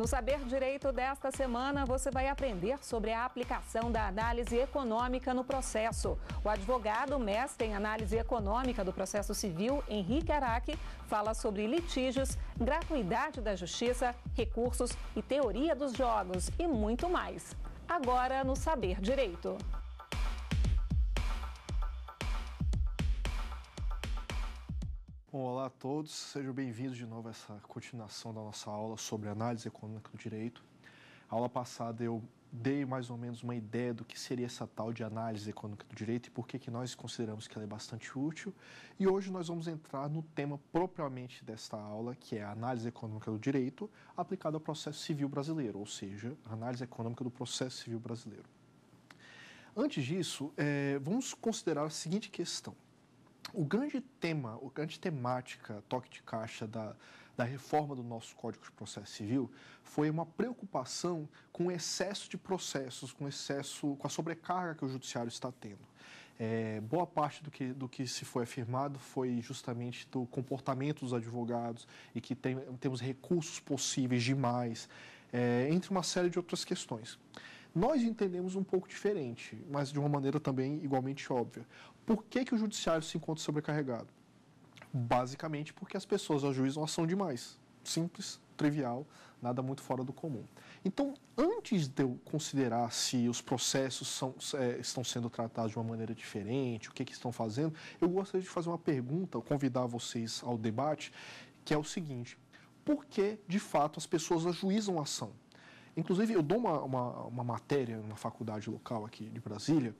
No Saber Direito desta semana, você vai aprender sobre a aplicação da análise econômica no processo. O advogado mestre em análise econômica do processo civil, Henrique Araque, fala sobre litígios, gratuidade da justiça, recursos e teoria dos jogos e muito mais. Agora no Saber Direito. Bom, olá a todos, sejam bem-vindos de novo a essa continuação da nossa aula sobre análise econômica do direito. A aula passada eu dei mais ou menos uma ideia do que seria essa tal de análise econômica do direito e por que, que nós consideramos que ela é bastante útil. E hoje nós vamos entrar no tema propriamente desta aula, que é a análise econômica do direito aplicada ao processo civil brasileiro, ou seja, a análise econômica do processo civil brasileiro. Antes disso, é, vamos considerar a seguinte questão. O grande tema, o grande temática toque de caixa da, da reforma do nosso Código de Processo Civil foi uma preocupação com o excesso de processos, com excesso, com a sobrecarga que o judiciário está tendo. É, boa parte do que, do que se foi afirmado foi justamente do comportamento dos advogados e que tem, temos recursos possíveis demais, é, entre uma série de outras questões. Nós entendemos um pouco diferente, mas de uma maneira também igualmente óbvia. Por que, que o judiciário se encontra sobrecarregado? Basicamente porque as pessoas ajuizam ação demais. Simples, trivial, nada muito fora do comum. Então, antes de eu considerar se os processos são, é, estão sendo tratados de uma maneira diferente, o que, que estão fazendo, eu gostaria de fazer uma pergunta, convidar vocês ao debate, que é o seguinte: por que, de fato, as pessoas ajuizam ação? Inclusive, eu dou uma, uma, uma matéria na faculdade local aqui de Brasília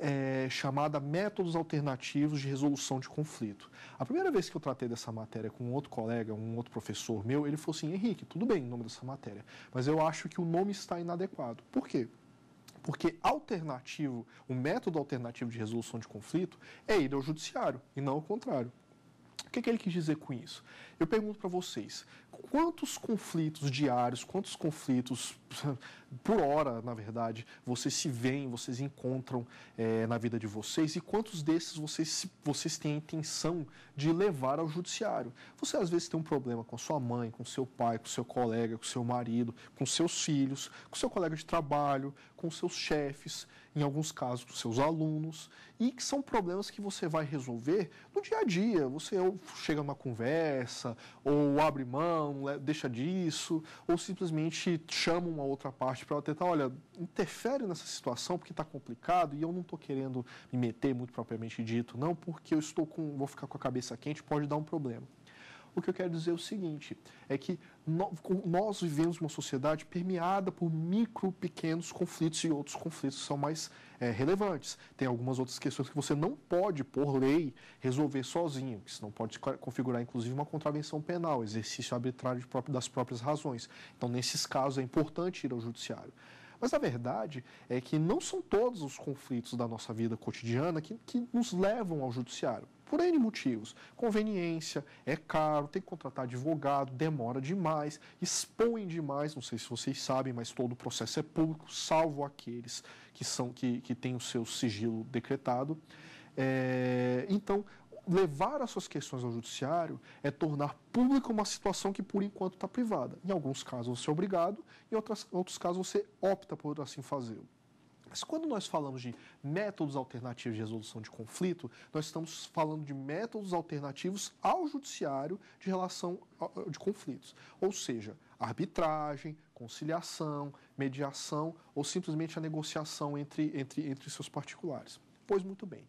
é, chamada Métodos Alternativos de Resolução de Conflito. A primeira vez que eu tratei dessa matéria com um outro colega, um outro professor meu, ele falou assim: Henrique, tudo bem o nome dessa matéria, mas eu acho que o nome está inadequado. Por quê? Porque alternativo, o método alternativo de resolução de conflito é ir ao judiciário e não ao contrário. O que, é que ele quis dizer com isso? Eu pergunto para vocês, quantos conflitos diários, quantos conflitos por hora, na verdade, vocês se veem, vocês encontram é, na vida de vocês e quantos desses vocês, vocês têm a intenção de levar ao judiciário? Você às vezes tem um problema com sua mãe, com seu pai, com seu colega, com seu marido, com seus filhos, com seu colega de trabalho, com seus chefes em alguns casos com seus alunos, e que são problemas que você vai resolver no dia a dia. Você ou chega numa conversa, ou abre mão, deixa disso, ou simplesmente chama uma outra parte para tentar, olha, interfere nessa situação porque está complicado e eu não estou querendo me meter muito propriamente dito, não, porque eu estou com, vou ficar com a cabeça quente, pode dar um problema. O que eu quero dizer é o seguinte: é que nós vivemos uma sociedade permeada por micro, pequenos conflitos e outros conflitos são mais é, relevantes. Tem algumas outras questões que você não pode, por lei, resolver sozinho, que não pode configurar, inclusive, uma contravenção penal, exercício arbitrário próprio, das próprias razões. Então, nesses casos, é importante ir ao judiciário. Mas a verdade é que não são todos os conflitos da nossa vida cotidiana que, que nos levam ao judiciário por N motivos. Conveniência, é caro, tem que contratar advogado, demora demais, expõem demais, não sei se vocês sabem, mas todo o processo é público, salvo aqueles que são que, que têm o seu sigilo decretado. É, então, levar as suas questões ao judiciário é tornar pública uma situação que, por enquanto, está privada. Em alguns casos você é obrigado, em outras, outros casos você opta por assim fazê-lo. Mas quando nós falamos de métodos alternativos de resolução de conflito, nós estamos falando de métodos alternativos ao judiciário de relação de conflitos. Ou seja, arbitragem, conciliação, mediação ou simplesmente a negociação entre, entre, entre seus particulares. Pois muito bem.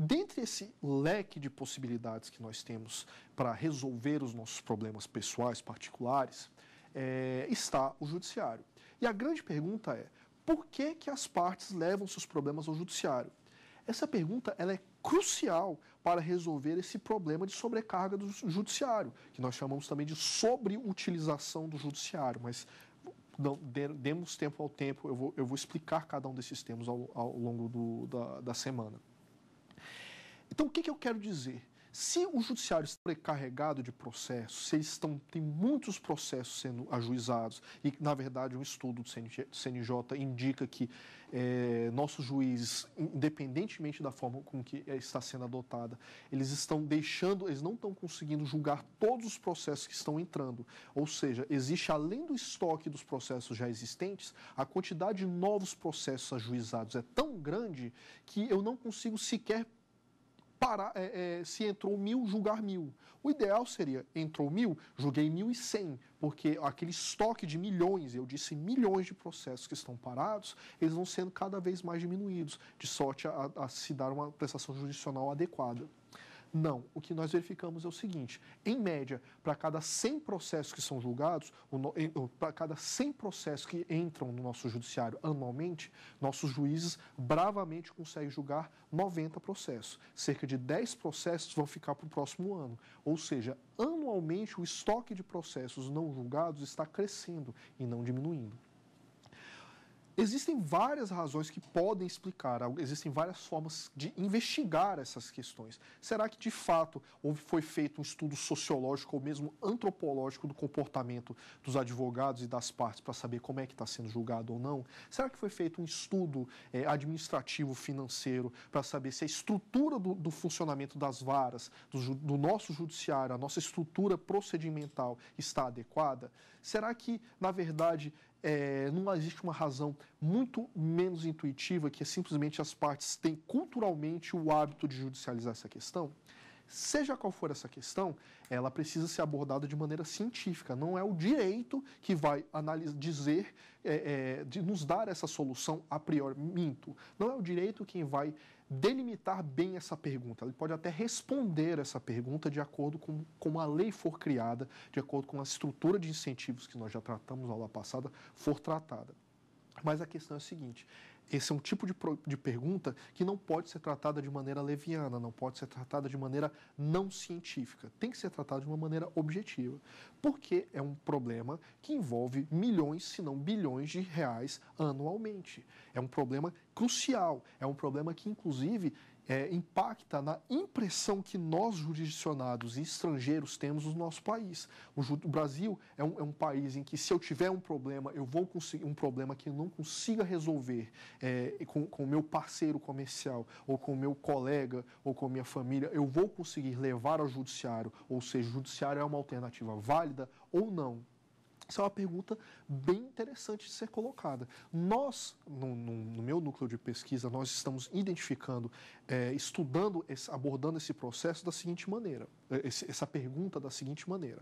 Dentre esse leque de possibilidades que nós temos para resolver os nossos problemas pessoais, particulares, é, está o judiciário. E a grande pergunta é, por que, que as partes levam seus problemas ao judiciário? Essa pergunta ela é crucial para resolver esse problema de sobrecarga do judiciário, que nós chamamos também de sobreutilização do judiciário, mas não, demos tempo ao tempo, eu vou, eu vou explicar cada um desses termos ao, ao longo do, da, da semana. Então, o que, que eu quero dizer? Se o judiciário está precarregado de processos, se eles estão, tem muitos processos sendo ajuizados, e na verdade um estudo do CNJ, CNJ indica que é, nossos juízes, independentemente da forma com que eh, está sendo adotada, eles estão deixando, eles não estão conseguindo julgar todos os processos que estão entrando. Ou seja, existe, além do estoque dos processos já existentes, a quantidade de novos processos ajuizados é tão grande que eu não consigo sequer para, é, é, se entrou mil, julgar mil. O ideal seria, entrou mil, julguei mil e cem, porque aquele estoque de milhões, eu disse milhões de processos que estão parados, eles vão sendo cada vez mais diminuídos, de sorte a, a se dar uma prestação judicial adequada. Não. O que nós verificamos é o seguinte: em média, para cada 100 processos que são julgados, para cada 100 processos que entram no nosso judiciário anualmente, nossos juízes bravamente conseguem julgar 90 processos. Cerca de 10 processos vão ficar para o próximo ano. Ou seja, anualmente o estoque de processos não julgados está crescendo e não diminuindo. Existem várias razões que podem explicar, existem várias formas de investigar essas questões. Será que de fato houve, foi feito um estudo sociológico ou mesmo antropológico do comportamento dos advogados e das partes para saber como é que está sendo julgado ou não? Será que foi feito um estudo é, administrativo, financeiro, para saber se a estrutura do, do funcionamento das varas, do, do nosso judiciário, a nossa estrutura procedimental está adequada? Será que, na verdade, é, não existe uma razão muito menos intuitiva, que é simplesmente as partes têm culturalmente o hábito de judicializar essa questão? Seja qual for essa questão, ela precisa ser abordada de maneira científica. Não é o direito que vai dizer, é, é, de nos dar essa solução a priori. Minto. Não é o direito quem vai delimitar bem essa pergunta. Ele pode até responder essa pergunta de acordo com como a lei for criada, de acordo com a estrutura de incentivos que nós já tratamos na aula passada, for tratada. Mas a questão é a seguinte: esse é um tipo de, de pergunta que não pode ser tratada de maneira leviana, não pode ser tratada de maneira não científica. Tem que ser tratada de uma maneira objetiva, porque é um problema que envolve milhões, se não bilhões de reais anualmente. É um problema crucial, é um problema que, inclusive, é, impacta na impressão que nós, jurisdicionados e estrangeiros, temos no nosso país. O, o Brasil é um, é um, país em que, se eu tiver um problema, eu vou conseguir um problema que eu não consiga resolver é, com o meu parceiro comercial, ou com o meu colega, ou com a minha família, eu vou conseguir levar ao judiciário, ou seja, o judiciário é uma alternativa válida ou não. Isso é uma pergunta bem interessante de ser colocada. Nós, no, no, no meu núcleo de pesquisa, nós estamos identificando, é, estudando, esse, abordando esse processo da seguinte maneira, é, esse, essa pergunta da seguinte maneira.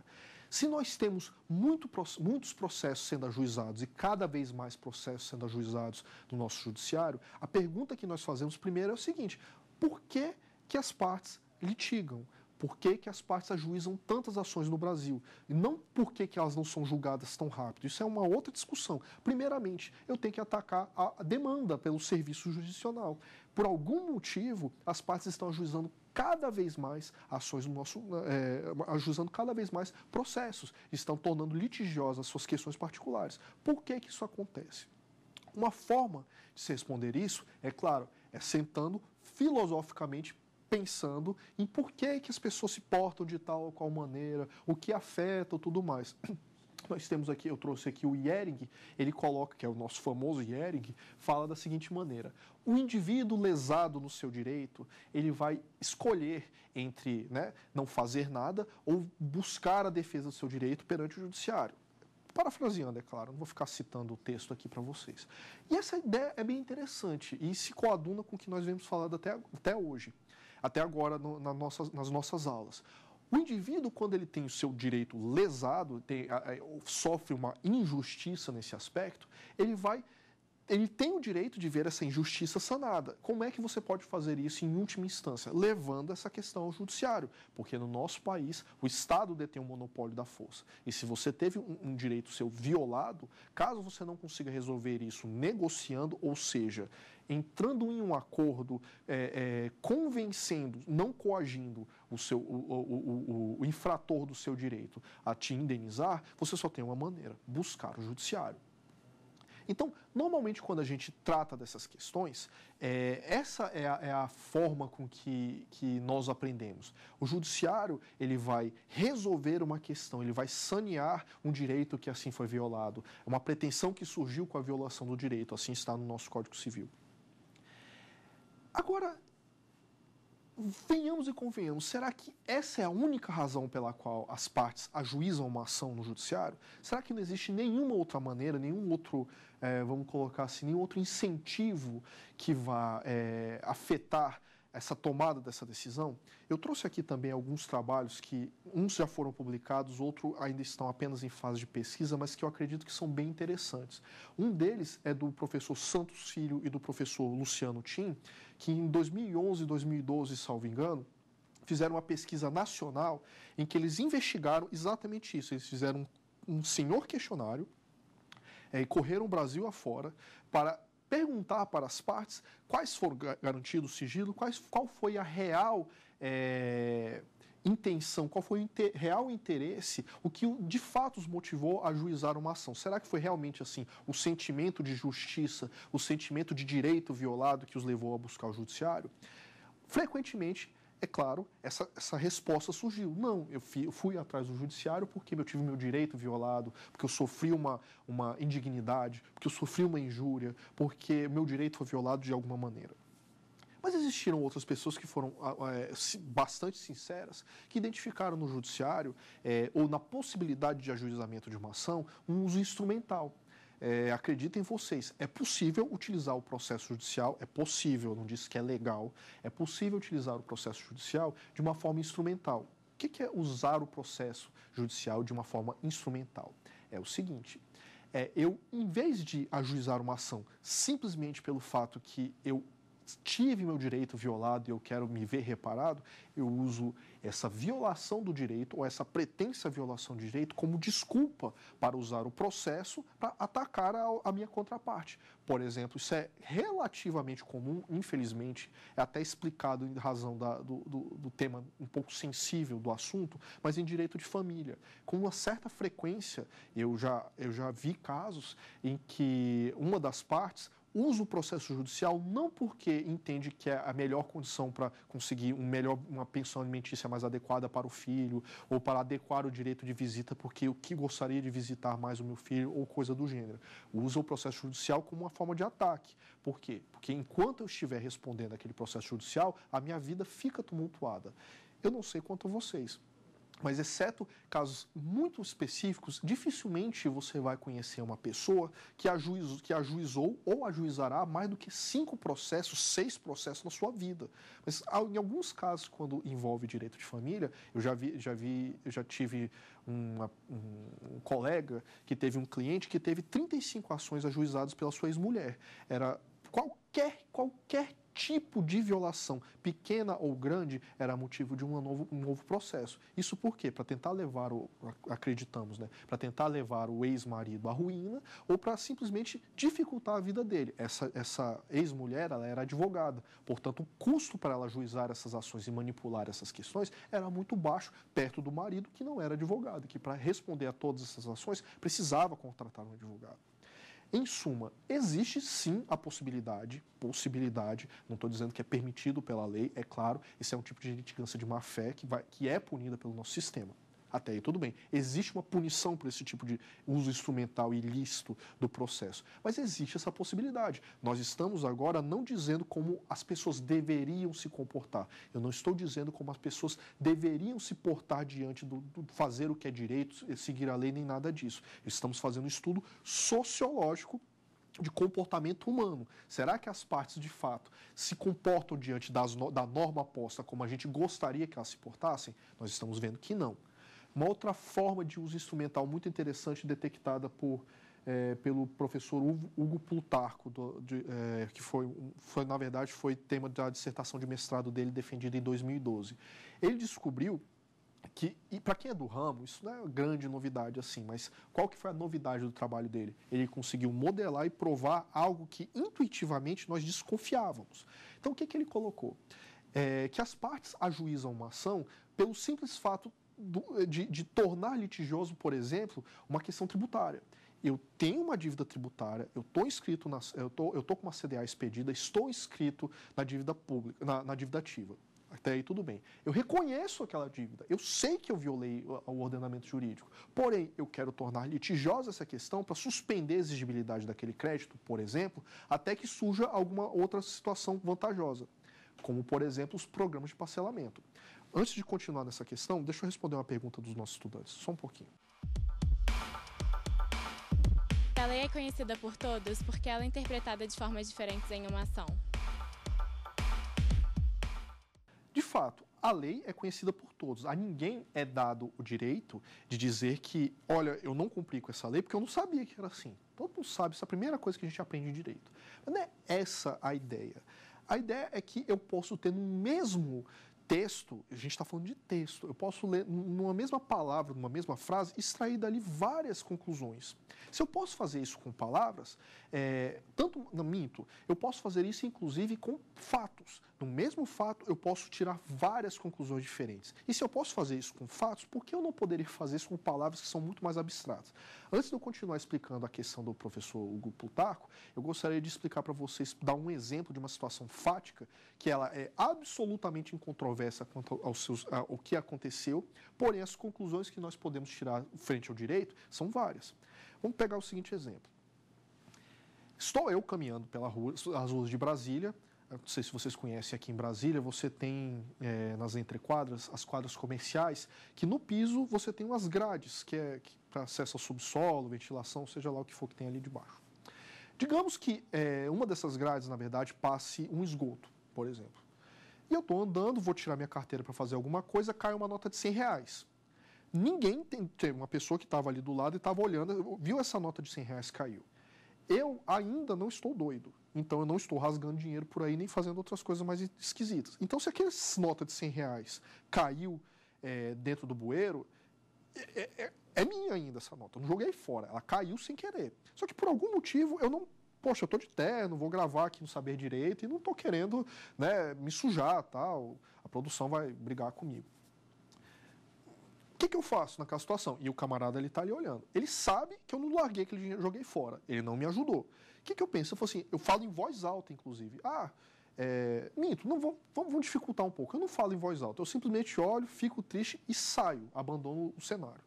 Se nós temos muito, muitos processos sendo ajuizados e cada vez mais processos sendo ajuizados no nosso judiciário, a pergunta que nós fazemos primeiro é o seguinte, por que, que as partes litigam? Por que, que as partes ajuizam tantas ações no Brasil? E não por que, que elas não são julgadas tão rápido. Isso é uma outra discussão. Primeiramente, eu tenho que atacar a demanda pelo serviço judicional. Por algum motivo, as partes estão ajuizando cada vez mais ações no nosso, é, ajuizando cada vez mais processos, estão tornando litigiosas suas questões particulares. Por que, que isso acontece? Uma forma de se responder isso, é claro, é sentando filosoficamente pensando em por que, que as pessoas se portam de tal ou qual maneira, o que afeta ou tudo mais. Nós temos aqui, eu trouxe aqui o Yering, ele coloca, que é o nosso famoso Yering, fala da seguinte maneira: o indivíduo lesado no seu direito, ele vai escolher entre né, não fazer nada ou buscar a defesa do seu direito perante o judiciário parafraseando, é claro, não vou ficar citando o texto aqui para vocês. E essa ideia é bem interessante e se coaduna com o que nós vemos falado até, até hoje até agora no, na nas nossas aulas. O indivíduo, quando ele tem o seu direito lesado, tem, sofre uma injustiça nesse aspecto, ele vai ele tem o direito de ver essa injustiça sanada. Como é que você pode fazer isso em última instância? Levando essa questão ao judiciário, porque no nosso país o Estado detém o monopólio da força. E se você teve um, um direito seu violado, caso você não consiga resolver isso negociando, ou seja, entrando em um acordo, é, é, convencendo, não coagindo o, seu, o, o, o infrator do seu direito a te indenizar, você só tem uma maneira: buscar o judiciário. Então, normalmente, quando a gente trata dessas questões, é, essa é a, é a, forma com que, que nós aprendemos. O judiciário, ele vai resolver uma questão, ele vai sanear um direito que assim foi violado. É uma pretensão que surgiu com a violação do direito, assim está no nosso Código Civil. Agora, venhamos e convenhamos, será que essa é a única razão pela qual as partes ajuizam uma ação no judiciário? Será que não existe nenhuma outra maneira, nenhum outro, é, vamos colocar assim, nenhum outro incentivo que vá é, afetar essa tomada dessa decisão, eu trouxe aqui também alguns trabalhos que uns já foram publicados, outros ainda estão apenas em fase de pesquisa, mas que eu acredito que são bem interessantes. Um deles é do professor Santos Filho e do professor Luciano Tim, que em 2011 e 2012, salvo engano, fizeram uma pesquisa nacional em que eles investigaram exatamente isso. Eles fizeram um senhor questionário é, e correram o Brasil afora para perguntar para as partes quais foram garantidos o sigilo, quais, qual foi a real é, intenção, qual foi o inter, real interesse, o que de fato os motivou a juizar uma ação. Será que foi realmente assim o sentimento de justiça, o sentimento de direito violado que os levou a buscar o judiciário? Frequentemente, é claro, essa, essa resposta surgiu. Não, eu fui, eu fui atrás do judiciário porque eu tive meu direito violado, porque eu sofri uma, uma indignidade, porque eu sofri uma injúria, porque meu direito foi violado de alguma maneira. Mas existiram outras pessoas que foram é, bastante sinceras, que identificaram no judiciário é, ou na possibilidade de ajuizamento de uma ação um uso instrumental é, vocês, é possível utilizar o processo judicial, é possível, não disse que é legal, é possível utilizar o processo judicial de uma forma instrumental. O que é usar o processo judicial de uma forma instrumental? É o seguinte, é, eu, em vez de ajuizar uma ação simplesmente pelo fato que eu tive meu direito violado e eu quero me ver reparado, eu uso essa violação do direito ou essa pretensa violação de direito como desculpa para usar o processo para atacar a, a, minha contraparte. Por exemplo, isso é relativamente comum, infelizmente, é até explicado em razão da, do, do, do tema um pouco sensível do assunto, mas em direito de família. Com uma certa frequência, eu já, eu já vi casos em que uma das partes usa o processo judicial não porque entende que é a melhor condição para conseguir um melhor, uma pensão alimentícia mais adequada para o filho, ou para adequar o direito de visita porque eu que gostaria de visitar mais o meu filho, ou coisa do gênero. Usa o processo judicial como uma forma de ataque. Por quê? Porque enquanto eu estiver respondendo aquele processo judicial, a minha vida fica tumultuada. Eu não sei quanto a vocês, mas, exceto casos muito específicos, dificilmente você vai conhecer uma pessoa que, ajuiz, que ajuizou ou ajuizará mais do que cinco processos, seis processos na sua vida. Mas, ah, em alguns casos, quando envolve direito de família, eu já vi, já, vi, já tive uma, um, um colega que teve um cliente que teve 35 ações ajuizadas pela sua ex-mulher. Era qualquer, qualquer tipo de violação, pequena ou grande, era motivo de um novo, um novo processo. Isso por quê? Para tentar levar, o, acreditamos, né? para tentar levar o ex-marido à ruína ou para simplesmente dificultar a vida dele. Essa, essa ex-mulher ela era advogada, portanto, o custo para ela juizar essas ações e manipular essas questões era muito baixo, perto do marido que não era advogado, que para responder a todas essas ações precisava contratar um advogado. Em suma, existe sim a possibilidade, possibilidade, não estou dizendo que é permitido pela lei, é claro, Isso é um tipo de litigância de má fé que, vai, que é punida pelo nosso sistema. Até aí tudo bem. Existe uma punição para esse tipo de uso instrumental ilícito do processo. Mas existe essa possibilidade. Nós estamos agora não dizendo como as pessoas deveriam se comportar. Eu não estou dizendo como as pessoas deveriam se portar diante do, do fazer o que é direito, seguir a lei, nem nada disso. Estamos fazendo um estudo sociológico de comportamento humano. Será que as partes de fato se comportam diante das, da norma posta como a gente gostaria que elas se portassem? Nós estamos vendo que não. Uma outra forma de uso instrumental muito interessante detectada por, é, pelo professor Hugo Plutarco, do, de, é, que foi, foi, na verdade, foi tema da dissertação de mestrado dele defendida em 2012. Ele descobriu que, e para quem é do ramo, isso não é uma grande novidade assim, mas qual que foi a novidade do trabalho dele? Ele conseguiu modelar e provar algo que intuitivamente nós desconfiávamos. Então o que, que ele colocou? É, que as partes ajuizam uma ação pelo simples fato de, de tornar litigioso, por exemplo, uma questão tributária eu tenho uma dívida tributária, eu estou inscrito na, eu tô, eu tô com uma CDA expedida, estou inscrito na dívida pública, na, na, dívida ativa. Até aí tudo bem. Eu reconheço aquela dívida, eu sei que eu violei o, o ordenamento jurídico. Porém, eu quero tornar litigiosa essa questão para suspender a exigibilidade daquele crédito, por exemplo, até que surja alguma outra situação vantajosa, como por exemplo os programas de parcelamento. Antes de continuar nessa questão, deixa eu responder uma pergunta dos nossos estudantes, só um pouquinho. A lei é conhecida por todos porque ela é interpretada de formas diferentes em uma ação. De fato, a lei é conhecida por todos. A ninguém é dado o direito de dizer que, olha, eu não cumpri com essa lei porque eu não sabia que era assim. Todo mundo sabe, isso é a primeira coisa que a gente aprende em direito. Mas não é essa a ideia. A ideia é que eu posso ter no mesmo texto, a gente está falando de texto. Eu posso ler numa mesma palavra, numa mesma frase, extrair dali várias conclusões. Se eu posso fazer isso com palavras, é, tanto no minto, eu posso fazer isso inclusive com fatos. No mesmo fato, eu posso tirar várias conclusões diferentes. E se eu posso fazer isso com fatos, por que eu não poderia fazer isso com palavras que são muito mais abstratas? Antes de eu continuar explicando a questão do professor Hugo Plutarco, eu gostaria de explicar para vocês, dar um exemplo de uma situação fática, que ela é absolutamente incontroversa quanto ao seus, ao que aconteceu, porém as conclusões que nós podemos tirar frente ao direito são várias. Vamos pegar o seguinte exemplo. Estou eu caminhando pelas ruas de Brasília, não sei se vocês conhecem aqui em Brasília, você tem é, nas entrequadras as quadras comerciais, que no piso você tem umas grades, que é para acesso ao subsolo, ventilação, seja lá o que for que tem ali debaixo. Digamos que é, uma dessas grades, na verdade, passe um esgoto, por exemplo. E eu estou andando, vou tirar minha carteira para fazer alguma coisa, cai uma nota de 100 reais. Ninguém tem, tem uma pessoa que estava ali do lado e estava olhando, viu essa nota de 100 reais caiu. Eu ainda não estou doido. Então eu não estou rasgando dinheiro por aí nem fazendo outras coisas mais esquisitas. Então se aquela nota de 100 reais caiu é, dentro do bueiro, é, é, é, é, minha ainda essa nota. Eu não joguei fora. Ela caiu sem querer. Só que por algum motivo eu não. Poxa, eu tô de terno, vou gravar aqui no Saber Direito e não tô querendo né, me sujar tal. A produção vai brigar comigo. O que, que, eu faço naquela situação? E o camarada ele está ali olhando. Ele sabe que eu não larguei aquele dinheiro, joguei fora. Ele não me ajudou. O que, que eu penso? Eu falo assim, eu falo em voz alta, inclusive. Ah, é, minto, não vou, vamos, dificultar um pouco. Eu não falo em voz alta. Eu simplesmente olho, fico triste e saio, abandono o cenário.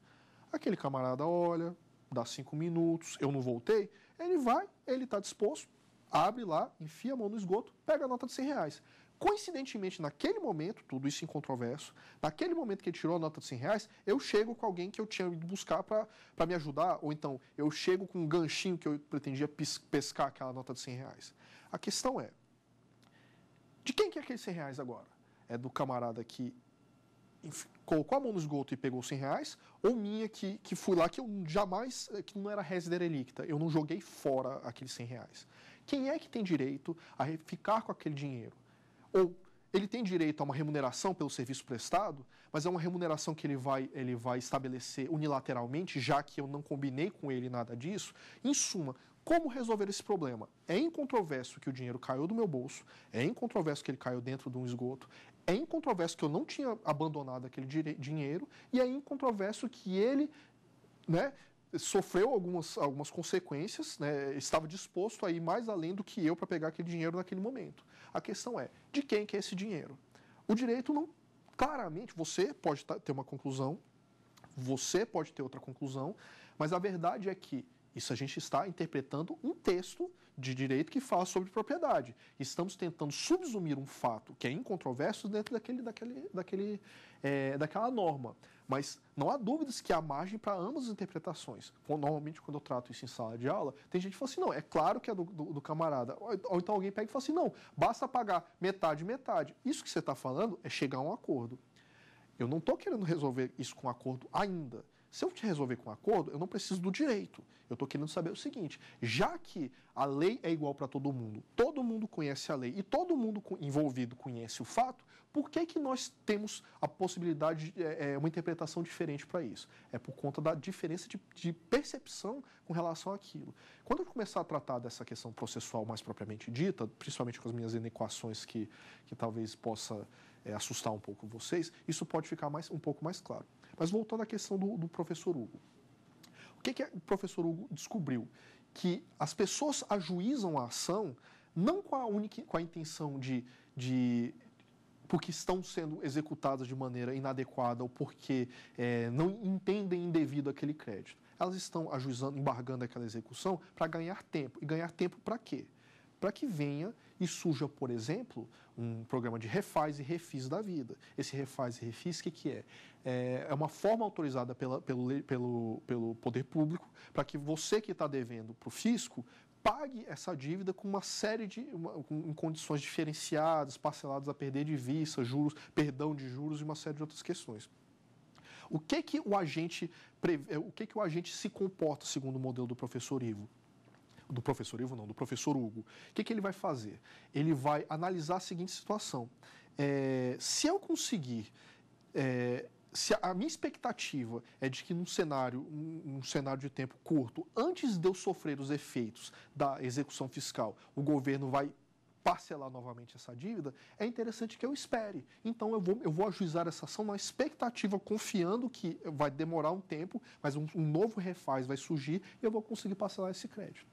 Aquele camarada olha, dá cinco minutos, eu não voltei. Ele vai, ele está disposto, abre lá, enfia a mão no esgoto, pega a nota de 100 reais coincidentemente, naquele momento, tudo isso incontroverso, naquele momento que ele tirou a nota de 100 reais, eu chego com alguém que eu tinha ido buscar para me ajudar, ou então eu chego com um ganchinho que eu pretendia pescar aquela nota de 100 reais. A questão é, de quem que é aqueles 100 reais agora? É do camarada que colocou a mão no esgoto e pegou 100 reais, ou minha que, que fui lá que eu jamais, que não era res derelicta, eu não joguei fora aqueles 100 reais. Quem é que tem direito a ficar com aquele dinheiro? Ou ele tem direito a uma remuneração pelo serviço prestado, mas é uma remuneração que ele vai, ele vai estabelecer unilateralmente, já que eu não combinei com ele nada disso. Em suma, como resolver esse problema? É incontroverso que o dinheiro caiu do meu bolso, é incontroverso que ele caiu dentro de um esgoto, é incontroverso que eu não tinha abandonado aquele dinheiro e é incontroverso que ele né, sofreu algumas, algumas consequências, né? estava disposto a ir mais além do que eu para pegar aquele dinheiro naquele momento. A questão é, de quem que é esse dinheiro? O direito não, claramente, você pode tá, ter uma conclusão, você pode ter outra conclusão, mas a verdade é que isso a gente está interpretando um texto de direito que fala sobre propriedade. Estamos tentando subsumir um fato que é incontroverso dentro daquele, daquele, daquele, é, daquela norma. Mas não há dúvidas que há margem para ambas as interpretações. Normalmente, quando eu trato isso em sala de aula, tem gente que fala assim: não, é claro que é do, do, do camarada. Ou, então alguém pega e fala assim: não, basta pagar metade, metade. Isso que você está falando é chegar a um acordo. Eu não estou querendo resolver isso com um acordo ainda. Se eu te resolver com um acordo, eu não preciso do direito. Eu estou querendo saber o seguinte: já que a lei é igual para todo mundo, todo mundo conhece a lei e todo mundo envolvido conhece o fato, por que, que nós temos a possibilidade, de, é, é uma interpretação diferente para isso? É por conta da diferença de, de percepção com relação àquilo. Quando eu começar a tratar dessa questão processual mais propriamente dita, principalmente com as minhas inequações que, que talvez possa é, assustar um pouco vocês, isso pode ficar mais, um pouco mais claro. Mas voltando à questão do, do professor Hugo. O que, é que o professor Hugo descobriu? Que as pessoas ajuizam a ação não com a, única, com a intenção de, de porque estão sendo executadas de maneira inadequada ou porque é, não entendem indevido aquele crédito. Elas estão ajuizando, embargando aquela execução para ganhar tempo. E ganhar tempo para quê? para que venha e surja, por exemplo, um programa de refaz e refis da vida. Esse refaz e refis, o que, que é? é? É uma forma autorizada pela, pelo, pelo, pelo poder público para que você que está devendo para o fisco pague essa dívida com uma série de uma, com, condições diferenciadas, parceladas a perder de vista, juros, perdão de juros e uma série de outras questões. O que que o agente é, o que que o agente se comporta segundo o modelo do professor Ivo? do professor Ivo, não, do professor Hugo. O que, que ele vai fazer? Ele vai analisar a seguinte situação. É, se eu conseguir. É, se a, minha expectativa é de que num cenário, um, um, cenário de tempo curto, antes de eu sofrer os efeitos da execução fiscal, o governo vai parcelar novamente essa dívida, é interessante que eu espere. Então eu vou, eu vou ajuizar essa ação na expectativa, confiando que vai demorar um tempo, mas um, um novo refaz vai surgir e eu vou conseguir parcelar esse crédito.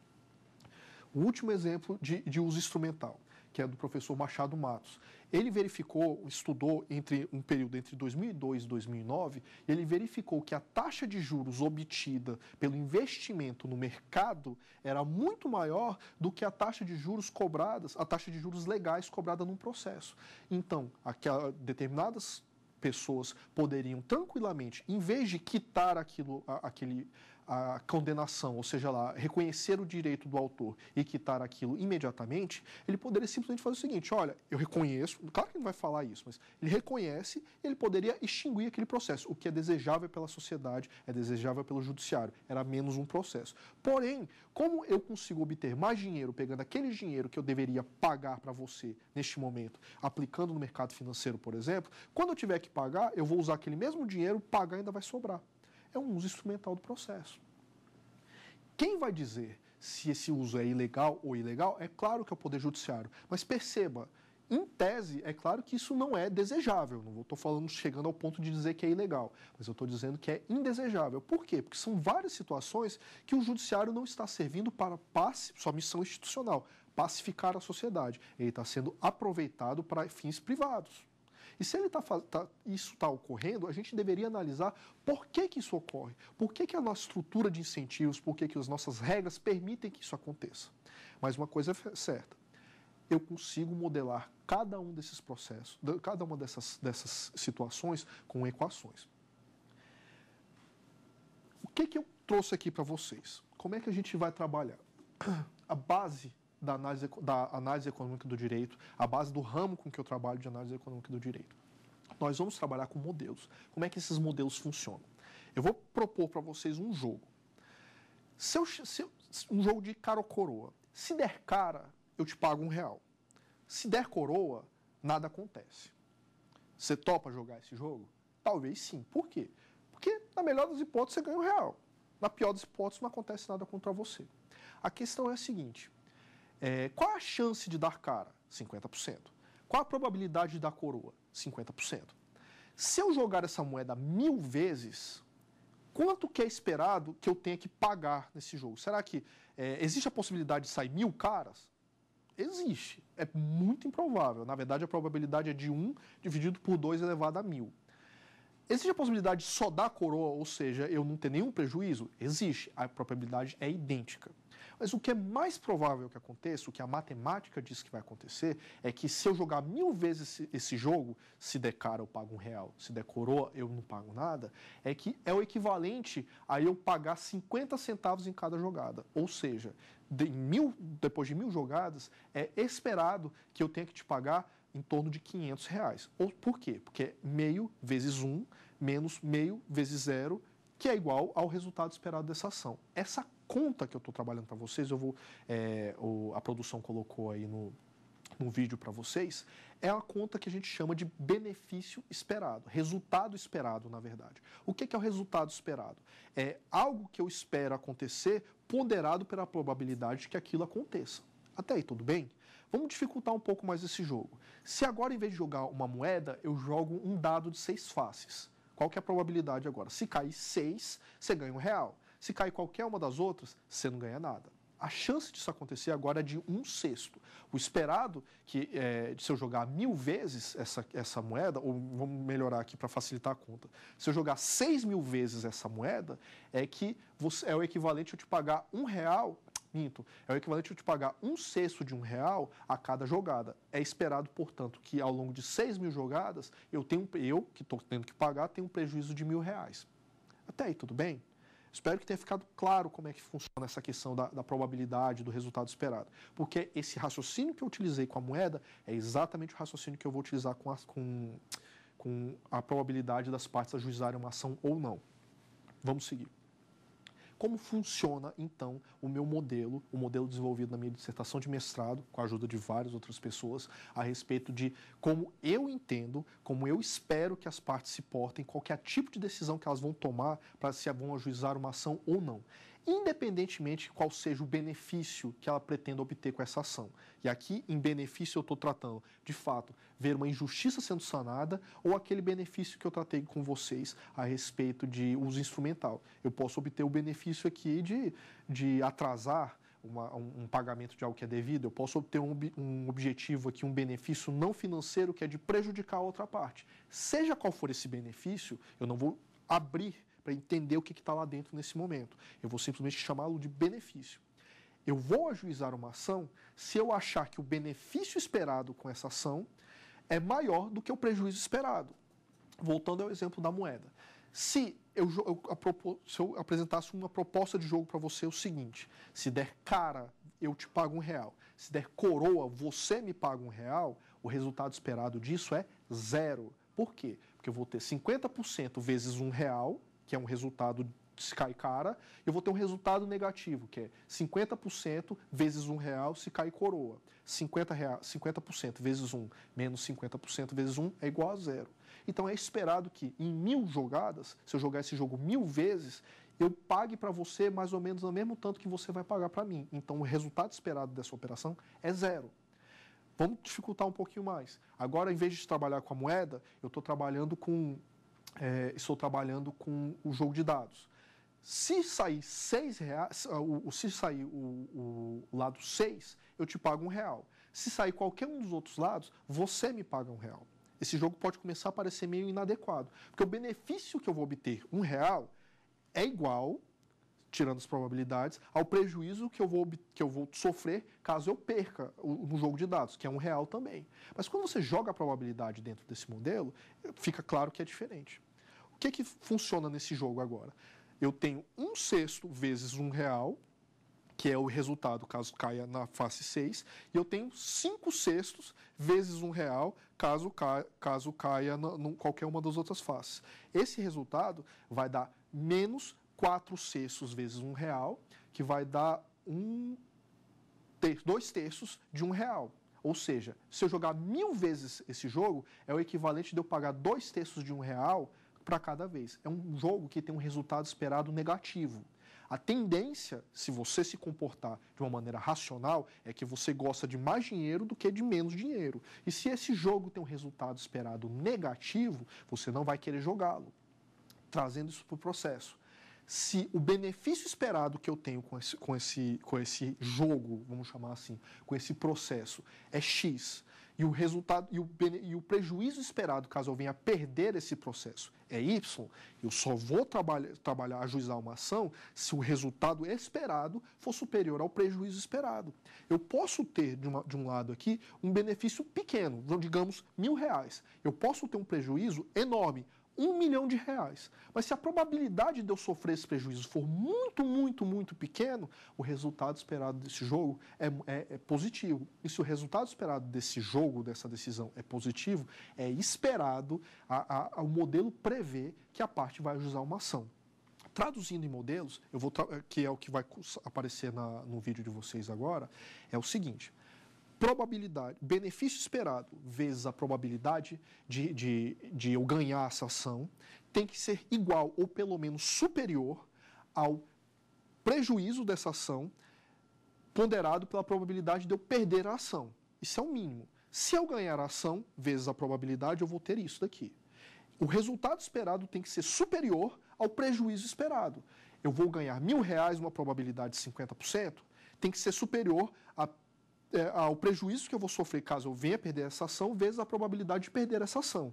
O último exemplo de, de uso instrumental, que é do professor Machado Matos. Ele verificou, estudou entre um período entre 2002 e 2009, ele verificou que a taxa de juros obtida pelo investimento no mercado era muito maior do que a taxa de juros cobradas, a taxa de juros legais cobrada num processo. Então, aquela, determinadas pessoas poderiam tranquilamente, em vez de quitar aquilo, aquele a condenação, ou seja, lá, reconhecer o direito do autor e quitar aquilo imediatamente, ele poderia simplesmente fazer o seguinte: olha, eu reconheço, claro que ele não vai falar isso, mas ele reconhece, ele poderia extinguir aquele processo, o que é desejável pela sociedade, é desejável pelo judiciário, era menos um processo. Porém, como eu consigo obter mais dinheiro pegando aquele dinheiro que eu deveria pagar para você neste momento, aplicando no mercado financeiro, por exemplo, quando eu tiver que pagar, eu vou usar aquele mesmo dinheiro, pagar ainda vai sobrar é um uso instrumental do processo. Quem vai dizer se esse uso é ilegal ou ilegal é claro que é o Poder Judiciário. Mas perceba, em tese, é claro que isso não é desejável. Não estou falando chegando ao ponto de dizer que é ilegal, mas eu estou dizendo que é indesejável. Por quê? Porque são várias situações que o judiciário não está servindo para passe, sua missão institucional, pacificar a sociedade. Ele está sendo aproveitado para fins privados. E se ele tá, tá isso está ocorrendo, a gente deveria analisar por que, que isso ocorre, por que, que a nossa estrutura de incentivos, por que, que as nossas regras permitem que isso aconteça. Mas uma coisa é certa, eu consigo modelar cada um desses processos, cada uma dessas, dessas situações com equações. O que, que eu trouxe aqui para vocês? Como é que a gente vai trabalhar? A base da análise, da análise econômica do direito, a base do ramo com que eu trabalho de análise econômica do direito. Nós vamos trabalhar com modelos. Como é que esses modelos funcionam? Eu vou propor para vocês um jogo. Se, eu, se eu, um jogo de cara ou coroa. Se der cara, eu te pago um real. Se der coroa, nada acontece. Você topa jogar esse jogo? Talvez sim. Por quê? Porque, na melhor das hipóteses, você ganha um real. Na pior das hipóteses, não acontece nada contra você. A questão é a seguinte: é, qual a chance de dar cara? 50%. Qual a probabilidade de dar coroa? 50%. Se eu jogar essa moeda mil vezes, quanto que é esperado que eu tenha que pagar nesse jogo? Será que é, existe a possibilidade de sair mil caras? Existe. É muito improvável. Na verdade, a probabilidade é de 1 dividido por 2 elevado a mil. Existe a possibilidade de só dar coroa, ou seja, eu não ter nenhum prejuízo? Existe. A probabilidade é idêntica. Mas o que é mais provável que aconteça, o que a matemática diz que vai acontecer, é que se eu jogar mil vezes esse, esse jogo, se der cara eu pago um real, se der coroa eu não pago nada, é que é o equivalente a eu pagar 50 centavos em cada jogada. Ou seja, de mil, depois de mil jogadas, é esperado que eu tenha que te pagar em torno de 500 reais. Ou, por quê? Porque é meio vezes um, menos meio vezes zero, que é igual ao resultado esperado dessa ação. Essa conta que eu estou trabalhando para vocês, eu vou, é, o, a produção colocou aí no, no vídeo para vocês, é a conta que a gente chama de benefício esperado, resultado esperado, na verdade. O que é, que é o resultado esperado? É algo que eu espero acontecer ponderado pela probabilidade de que aquilo aconteça. Até aí, tudo bem? Vamos dificultar um pouco mais esse jogo. Se agora, em vez de jogar uma moeda, eu jogo um dado de seis faces. Qual que é a probabilidade agora? Se cai seis, você ganha um real. Se cai qualquer uma das outras, você não ganha nada. A chance disso acontecer agora é de um sexto. O esperado, que é, se eu jogar mil vezes essa, essa moeda, ou vamos melhorar aqui para facilitar a conta, se eu jogar seis mil vezes essa moeda, é que você, é o equivalente a eu te pagar um real Minto. É o equivalente de pagar um sexto de um real a cada jogada. É esperado, portanto, que ao longo de 6 mil jogadas, eu, tenho, eu que estou tendo que pagar, tenho um prejuízo de mil reais. Até aí, tudo bem? Espero que tenha ficado claro como é que funciona essa questão da, da, probabilidade do resultado esperado. Porque esse raciocínio que eu utilizei com a moeda é exatamente o raciocínio que eu vou utilizar com, com, com a probabilidade das partes ajuizarem uma ação ou não. Vamos seguir. Como funciona, então, o meu modelo, o modelo desenvolvido na minha dissertação de mestrado, com a ajuda de várias outras pessoas, a respeito de como eu entendo, como eu espero que as partes se portem, qualquer é tipo de decisão que elas vão tomar para se vão ajuizar uma ação ou não independentemente de qual seja o benefício que ela pretenda obter com essa ação. E aqui, em benefício, eu estou tratando, de fato, ver uma injustiça sendo sanada ou aquele benefício que eu tratei com vocês a respeito de uso instrumental. Eu posso obter o benefício aqui de, de atrasar. Uma, um, um, pagamento de algo que é devido, eu posso obter um, um, objetivo aqui, um benefício não financeiro que é de prejudicar a outra parte. Seja qual for esse benefício, eu não vou abrir para entender o que está lá dentro nesse momento. Eu vou simplesmente chamá-lo de benefício. Eu vou ajuizar uma ação se eu achar que o benefício esperado com essa ação é maior do que o prejuízo esperado. Voltando ao exemplo da moeda. Se eu, eu, se eu apresentasse uma proposta de jogo para você, é o seguinte: se der cara, eu te pago um real. Se der coroa, você me paga um real. O resultado esperado disso é zero. Por quê? Porque eu vou ter 50% vezes um real que é um resultado se cai cara, eu vou ter um resultado negativo, que é 50% vezes um real se cai coroa. 50%, real, 50 vezes um menos 50% vezes um é igual a zero. Então é esperado que em mil jogadas, se eu jogar esse jogo mil vezes, eu pague para você mais ou menos o mesmo tanto que você vai pagar para mim. Então o resultado esperado dessa operação é zero. Vamos dificultar um pouquinho mais. Agora, em vez de trabalhar com a moeda, eu estou trabalhando com é, estou trabalhando com o jogo de dados. Se sair seis reais, ah, o se sair o, o lado 6, eu te pago um real. Se sair qualquer um dos outros lados, você me paga um real. Esse jogo pode começar a parecer meio inadequado, porque o benefício que eu vou obter, um real, é igual, tirando as probabilidades, ao prejuízo que eu vou, que eu vou sofrer caso eu perca no jogo de dados, que é um real também. Mas quando você joga a probabilidade dentro desse modelo, fica claro que é diferente. O que, que funciona nesse jogo agora? Eu tenho um sexto vezes um real, que é o resultado caso caia na face 6, e eu tenho 5 sextos vezes 1 um real caso caia, caso caia em qualquer uma das outras faces. Esse resultado vai dar menos 4 sextos vezes 1 um real, que vai dar um ter, dois terços de 1 um real. Ou seja, se eu jogar mil vezes esse jogo, é o equivalente de eu pagar dois terços de um real para cada vez. É um jogo que tem um resultado esperado negativo. A tendência, se você se comportar de uma maneira racional, é que você gosta de mais dinheiro do que de menos dinheiro. E se esse jogo tem um resultado esperado negativo, você não vai querer jogá-lo, trazendo isso para o processo. Se o benefício esperado que eu tenho com esse, com, esse, com esse jogo, vamos chamar assim, com esse processo, é X, e o resultado e o, e o prejuízo esperado caso eu venha perder esse processo é Y, eu só vou trabalhar, trabalhar, ajuizar uma ação se o resultado esperado for superior ao prejuízo esperado. Eu posso ter, de, uma, de um lado aqui, um benefício pequeno, digamos mil reais. Eu posso ter um prejuízo enorme, um milhão de reais. Mas se a probabilidade de eu sofrer esse prejuízo for muito, muito, muito pequeno, o resultado esperado desse jogo é, é, é positivo. E se o resultado esperado desse jogo, dessa decisão, é positivo, é esperado, a, a, a, o modelo prevê que a parte vai usar uma ação. Traduzindo em modelos, eu vou eh, que é o que vai aparecer na, no vídeo de vocês agora, é o seguinte: probabilidade, benefício esperado vezes a probabilidade de, de, de eu ganhar essa ação tem que ser igual ou pelo menos superior ao prejuízo dessa ação ponderado pela probabilidade de eu perder a ação. Isso é o mínimo. Se eu ganhar a ação vezes a probabilidade, eu vou ter isso daqui. O resultado esperado tem que ser superior ao prejuízo esperado. Eu vou ganhar mil reais, uma probabilidade de 50%, tem que ser superior a é, ao ah, prejuízo que eu vou sofrer caso eu venha perder essa ação, vezes a probabilidade de perder essa ação.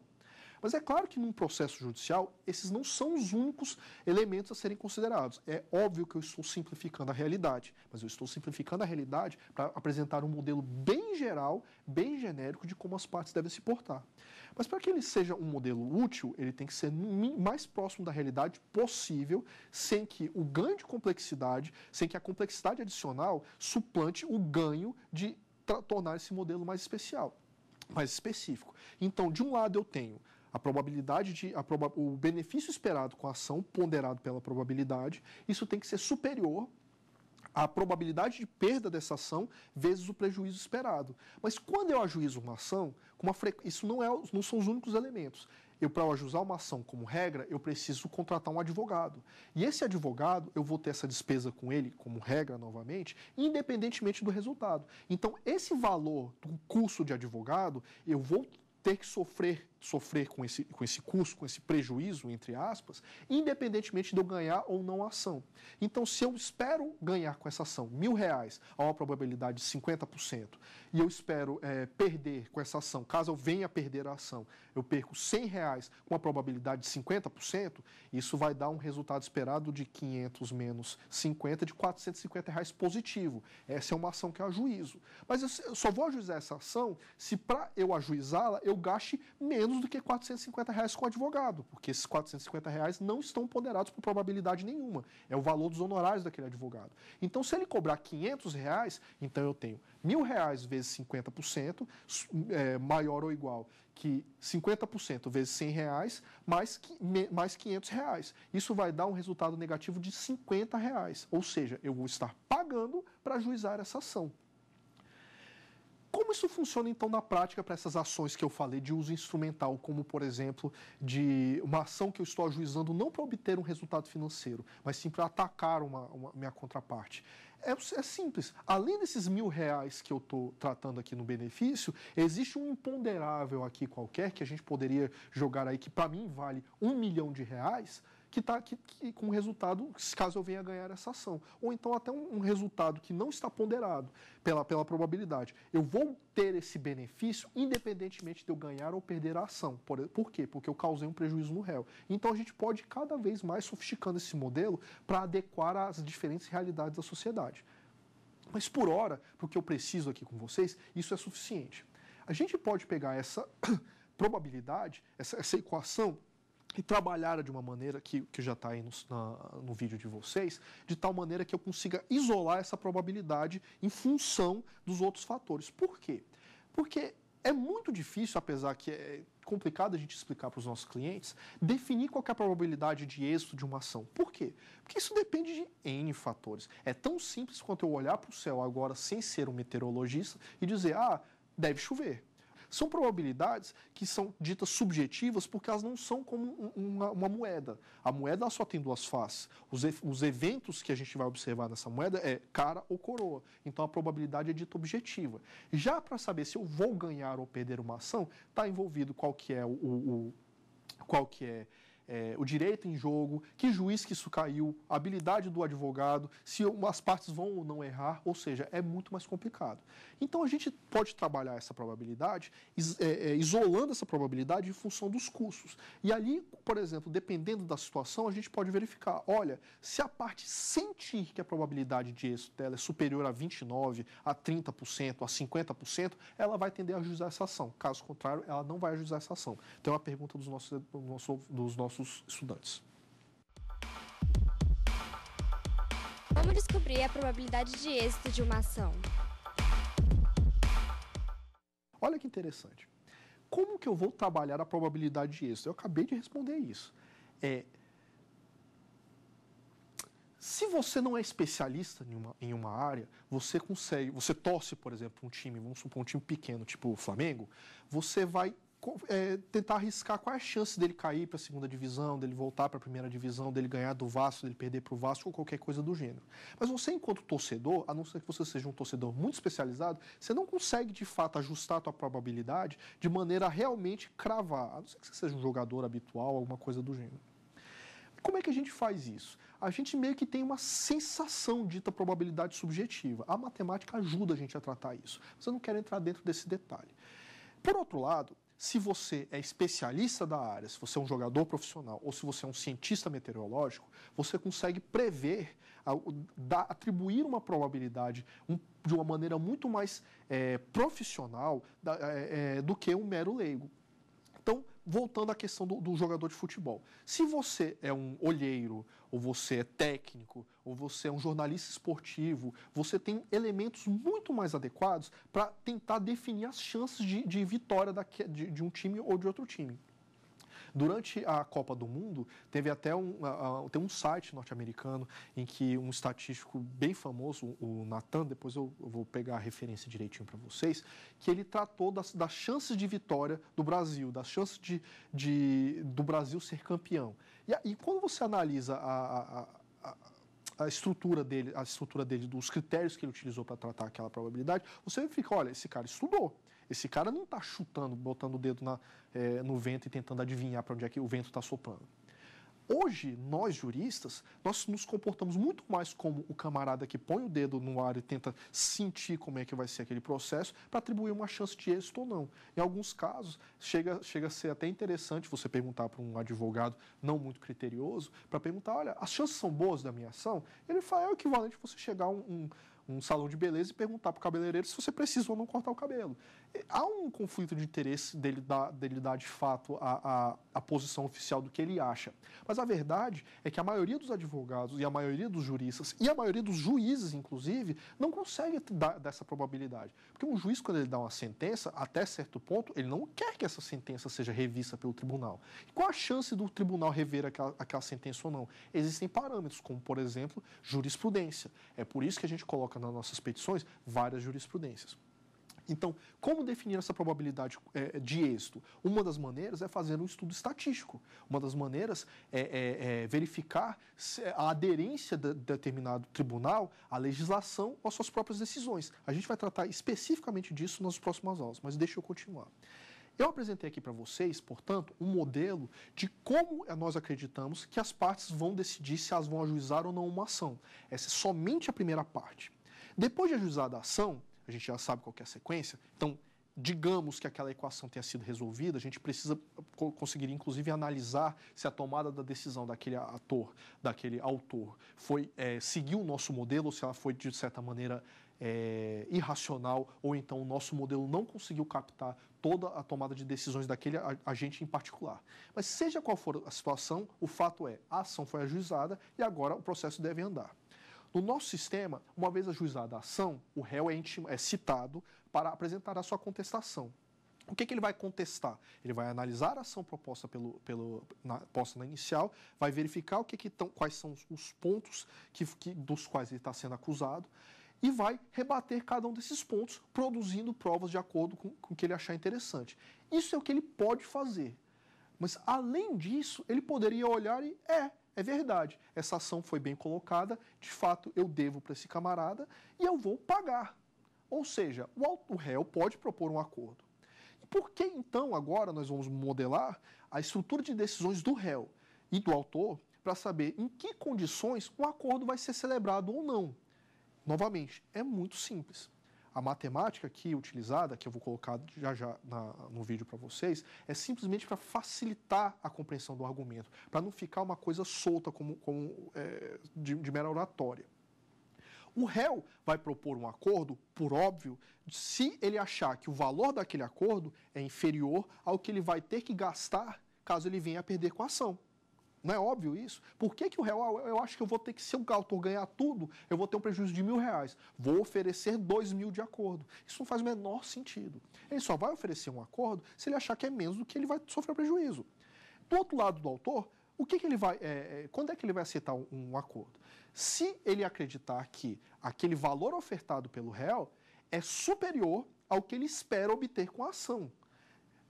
Mas é claro que num processo judicial, esses não são os únicos elementos a serem considerados. É óbvio que eu estou simplificando a realidade, mas eu estou simplificando a realidade para apresentar um modelo bem geral, bem genérico de como as partes devem se portar. Mas para que ele seja um modelo útil, ele tem que ser mais próximo da realidade possível, sem que o ganho de complexidade, sem que a complexidade adicional suplante o ganho de tornar esse modelo mais especial, mais específico. Então, de um lado eu tenho a probabilidade de a proba, o benefício esperado com a ação ponderado pela probabilidade, isso tem que ser superior à probabilidade de perda dessa ação vezes o prejuízo esperado. Mas quando eu ajuizo uma ação, com uma frequ... isso não, é, não são os únicos elementos. Eu para ajuizar uma ação como regra, eu preciso contratar um advogado. E esse advogado, eu vou ter essa despesa com ele como regra novamente, independentemente do resultado. Então, esse valor do custo de advogado, eu vou ter que sofrer sofrer com esse, com esse custo, com esse prejuízo, entre aspas, independentemente de eu ganhar ou não a ação. Então, se eu espero ganhar com essa ação mil reais, a uma probabilidade de 50%, e eu espero é, perder com essa ação, caso eu venha a perder a ação, eu perco 100 reais com a probabilidade de 50%, isso vai dar um resultado esperado de 500 menos 50, de 450 reais positivo. Essa é uma ação que eu ajuizo. Mas eu só vou ajuizar essa ação se para eu ajuizá-la eu gaste menos menos do que 450 reais com o advogado, porque esses 450 reais não estão ponderados por probabilidade nenhuma. É o valor dos honorários daquele advogado. Então, se ele cobrar 500 reais, então eu tenho mil reais vezes 50%, é, maior ou igual que 50% vezes 100 reais, mais, mais 500 reais. Isso vai dar um resultado negativo de 50 reais. Ou seja, eu vou estar pagando para juizar essa ação. Como isso funciona então na prática para essas ações que eu falei de uso instrumental, como por exemplo de uma ação que eu estou ajuizando não para obter um resultado financeiro, mas sim para atacar uma, uma, minha contraparte? É, é, simples. Além desses mil reais que eu estou tratando aqui no benefício, existe um imponderável aqui qualquer que a gente poderia jogar aí que para mim vale um milhão de reais que está aqui que, com resultado, caso eu venha ganhar essa ação. Ou então até um, um, resultado que não está ponderado pela, pela probabilidade. Eu vou ter esse benefício independentemente de eu ganhar ou perder a ação. Por, por quê? Porque eu causei um prejuízo no réu. Então a gente pode cada vez mais sofisticando esse modelo para adequar às diferentes realidades da sociedade. Mas por hora, porque eu preciso aqui com vocês, isso é suficiente. A gente pode pegar essa probabilidade, essa, essa equação e trabalhar de uma maneira que, que já está aí no, na, no vídeo de vocês, de tal maneira que eu consiga isolar essa probabilidade em função dos outros fatores. Por quê? Porque é muito difícil, apesar que é complicado a gente explicar para os nossos clientes, definir qual é a probabilidade de êxito de uma ação. Por quê? Porque isso depende de N fatores. É tão simples quanto eu olhar para o céu agora sem ser um meteorologista e dizer, ah, deve chover. São probabilidades que são ditas subjetivas porque elas não são como uma, uma moeda. A moeda só tem duas faces. Os, os eventos que a gente vai observar nessa moeda é cara ou coroa. Então a probabilidade é dita objetiva. Já para saber se eu vou ganhar ou perder uma ação, está envolvido qual que é o, o, o qual que é é, o direito em jogo, que juiz que isso caiu, a habilidade do advogado, se as partes vão ou não errar, ou seja, é muito mais complicado. Então a gente pode trabalhar essa probabilidade, is, é, é, isolando essa probabilidade em função dos custos. E ali, por exemplo, dependendo da situação, a gente pode verificar: olha, se a parte sentir que a probabilidade de êxito dela é superior a 29%, a 30%, a 50%, ela vai tender a ajustar essa ação. Caso contrário, ela não vai ajustar essa ação. Então é uma pergunta dos nossos, dos nossos nossos estudantes. Como descobrir a probabilidade de êxito de uma ação? Olha que interessante. Como que eu vou trabalhar a probabilidade de êxito? Eu acabei de responder isso. É, se você não é especialista em uma, em uma área, você consegue, você torce, por exemplo, um time, vamos supor um time pequeno, tipo o Flamengo, você vai é, tentar arriscar qual é a chance dele cair para a segunda divisão, dele voltar para a primeira divisão, dele ganhar do Vasco, dele perder para o Vasco ou qualquer coisa do gênero. Mas você, enquanto torcedor, a não ser que você seja um torcedor muito especializado, você não consegue de fato ajustar a tua probabilidade de maneira a realmente cravar, a não ser que você seja um jogador habitual, alguma coisa do gênero. Como é que a gente faz isso? A gente meio que tem uma sensação dita probabilidade subjetiva. A matemática ajuda a gente a tratar isso. Mas eu não quero entrar dentro desse detalhe. Por outro lado, se você é especialista da área, se você é um jogador profissional ou se você é um cientista meteorológico, você consegue prever, atribuir uma probabilidade de uma maneira muito mais é, profissional da, é, do que um mero leigo. Então, voltando à questão do, do, jogador de futebol. Se você é um olheiro, ou você é técnico, ou você é um jornalista esportivo, você tem elementos muito mais adequados para tentar definir as chances de, de vitória da, de, de um time ou de outro time. Durante a Copa do Mundo, teve até um, uh, tem um site norte-americano em que um estatístico bem famoso, o Nathan, depois eu, eu vou pegar a referência direitinho para vocês, que ele tratou das, das chances de vitória do Brasil, das chances de, de, do Brasil ser campeão. E, e quando você analisa a, a, a a estrutura dele, a estrutura dele, dos critérios que ele utilizou para tratar aquela probabilidade, você fica, olha, esse cara estudou. Esse cara não está chutando, botando o dedo na, é, no vento e tentando adivinhar para onde é que o vento está soprando. Hoje, nós juristas, nós nos comportamos muito mais como o camarada que põe o dedo no ar e tenta sentir como é que vai ser aquele processo para atribuir uma chance de êxito ou não. Em alguns casos, chega, chega a ser até interessante você perguntar para um advogado não muito criterioso, para perguntar, olha, as chances são boas da minha ação? Ele fala, é o equivalente você chegar a um, um um salão de beleza e perguntar para o cabeleireiro se você precisa ou não cortar o cabelo. há um conflito de interesse dele dar, dele dar de fato a, a, a, posição oficial do que ele acha. Mas a verdade é que a maioria dos advogados e a maioria dos juristas e a maioria dos juízes, inclusive, não consegue dar dessa probabilidade. Porque um juiz, quando ele dá uma sentença, até certo ponto, ele não quer que essa sentença seja revista pelo tribunal. E qual a chance do tribunal rever aquela, aquela sentença ou não? Existem parâmetros, como, por exemplo, jurisprudência. É por isso que a gente coloca coloca nas nossas petições várias jurisprudências. Então, como definir essa probabilidade é, de êxito? Uma das maneiras é fazer um estudo estatístico. Uma das maneiras é, é, é verificar a aderência de determinado tribunal à legislação ou às suas próprias decisões. A gente vai tratar especificamente disso nas próximas aulas, mas deixa eu continuar. Eu apresentei aqui para vocês, portanto, um modelo de como é, nós acreditamos que as partes vão decidir se elas vão ajuizar ou não uma ação. Essa é somente a primeira parte. Depois de ajuizada a ação, a gente já sabe qual é a sequência, então digamos que aquela equação tenha sido resolvida, a gente precisa conseguir, inclusive, analisar se a tomada da decisão daquele ator, daquele autor, foi é, seguiu o nosso modelo ou se ela foi, de certa maneira, é, irracional, ou então o nosso modelo não conseguiu captar toda a tomada de decisões daquele agente em particular. Mas seja qual for a situação, o fato é, a ação foi ajuizada e agora o processo deve andar. No nosso sistema, uma vez ajuizada a ação, o réu é, é citado para apresentar a sua contestação. O que, que, ele vai contestar? Ele vai analisar a ação proposta pelo, pelo na, posta na inicial, vai verificar o que, que tão, quais são os pontos que, que dos quais ele está sendo acusado e vai rebater cada um desses pontos, produzindo provas de acordo com, com o que ele achar interessante. Isso é o que ele pode fazer. Mas, além disso, ele poderia olhar e, é, é verdade, essa ação foi bem colocada, de fato eu devo para esse camarada e eu vou pagar. Ou seja, o réu pode propor um acordo. E por que então agora nós vamos modelar a estrutura de decisões do réu e do autor para saber em que condições o acordo vai ser celebrado ou não? Novamente, é muito simples. A matemática aqui utilizada, que eu vou colocar já já na, no vídeo para vocês, é simplesmente para facilitar a compreensão do argumento, para não ficar uma coisa solta como, como é, de, de mera oratória. O réu vai propor um acordo, por óbvio, se ele achar que o valor daquele acordo é inferior ao que ele vai ter que gastar caso ele venha a perder com a ação. Não é óbvio isso? Por que, que o real, eu acho que eu vou ter que, se eu autor ganhar tudo, eu vou ter um prejuízo de mil reais. Vou oferecer dois mil de acordo. Isso não faz o menor sentido. Ele só vai oferecer um acordo se ele achar que é menos do que ele vai sofrer prejuízo. Do outro lado do autor, o que, que ele vai. É, é quando é que ele vai aceitar um, um acordo? Se ele acreditar que aquele valor ofertado pelo réu é superior ao que ele espera obter com a ação.